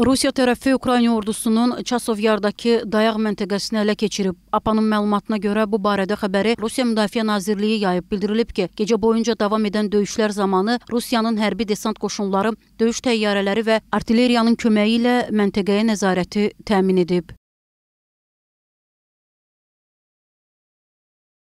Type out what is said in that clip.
Rusiya tərəfi Ukrayna ordusunun Çasov yardakı dayaq məntəqəsini ələ keçirib. APA-nın məlumatına görə bu barədə xəbəri Rusiya Müdafiə Nazirliyi yayıb. Bildirilib ki, gecə boyunca davam edən döyüşlər zamanı Rusiyanın hərbi desant qoşunları, döyüş təyyarələri və artilleriyanın köməyi ilə məntəqəyə nəzarəti təmin edib.